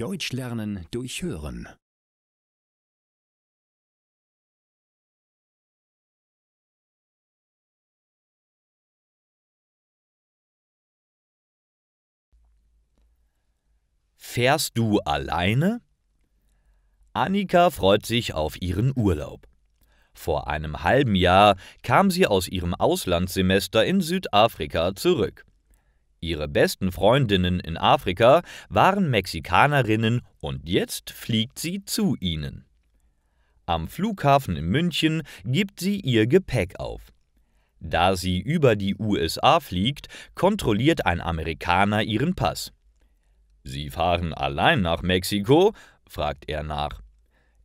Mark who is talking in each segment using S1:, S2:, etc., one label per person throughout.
S1: Deutsch lernen durch Hören.
S2: Fährst du alleine? Annika freut sich auf ihren Urlaub. Vor einem halben Jahr kam sie aus ihrem Auslandssemester in Südafrika zurück. Ihre besten Freundinnen in Afrika waren Mexikanerinnen und jetzt fliegt sie zu ihnen. Am Flughafen in München gibt sie ihr Gepäck auf. Da sie über die USA fliegt, kontrolliert ein Amerikaner ihren Pass. Sie fahren allein nach Mexiko? fragt er nach.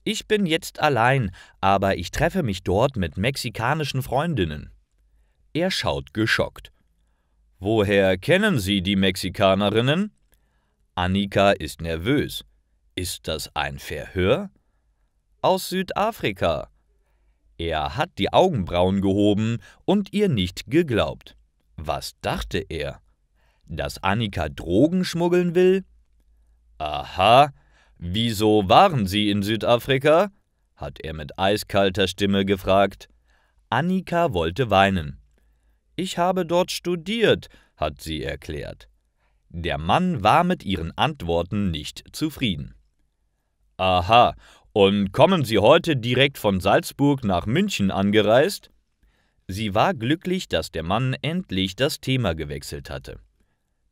S2: Ich bin jetzt allein, aber ich treffe mich dort mit mexikanischen Freundinnen. Er schaut geschockt. Woher kennen Sie die Mexikanerinnen? Annika ist nervös. Ist das ein Verhör? Aus Südafrika. Er hat die Augenbrauen gehoben und ihr nicht geglaubt. Was dachte er? Dass Annika Drogen schmuggeln will? Aha, wieso waren Sie in Südafrika? hat er mit eiskalter Stimme gefragt. Annika wollte weinen. Ich habe dort studiert, hat sie erklärt. Der Mann war mit ihren Antworten nicht zufrieden. Aha, und kommen Sie heute direkt von Salzburg nach München angereist? Sie war glücklich, dass der Mann endlich das Thema gewechselt hatte.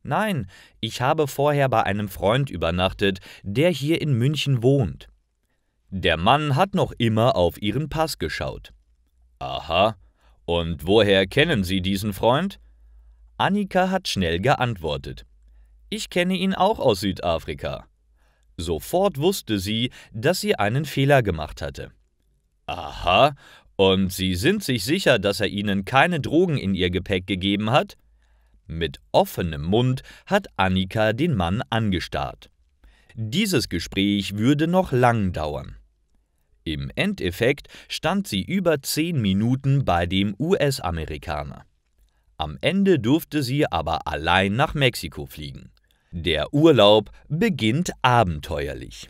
S2: Nein, ich habe vorher bei einem Freund übernachtet, der hier in München wohnt. Der Mann hat noch immer auf ihren Pass geschaut. Aha, und woher kennen Sie diesen Freund? Annika hat schnell geantwortet. Ich kenne ihn auch aus Südafrika. Sofort wusste sie, dass sie einen Fehler gemacht hatte. Aha, und Sie sind sich sicher, dass er Ihnen keine Drogen in Ihr Gepäck gegeben hat? Mit offenem Mund hat Annika den Mann angestarrt. Dieses Gespräch würde noch lang dauern. Im Endeffekt stand sie über zehn Minuten bei dem US-Amerikaner. Am Ende durfte sie aber allein nach Mexiko fliegen. Der Urlaub beginnt abenteuerlich.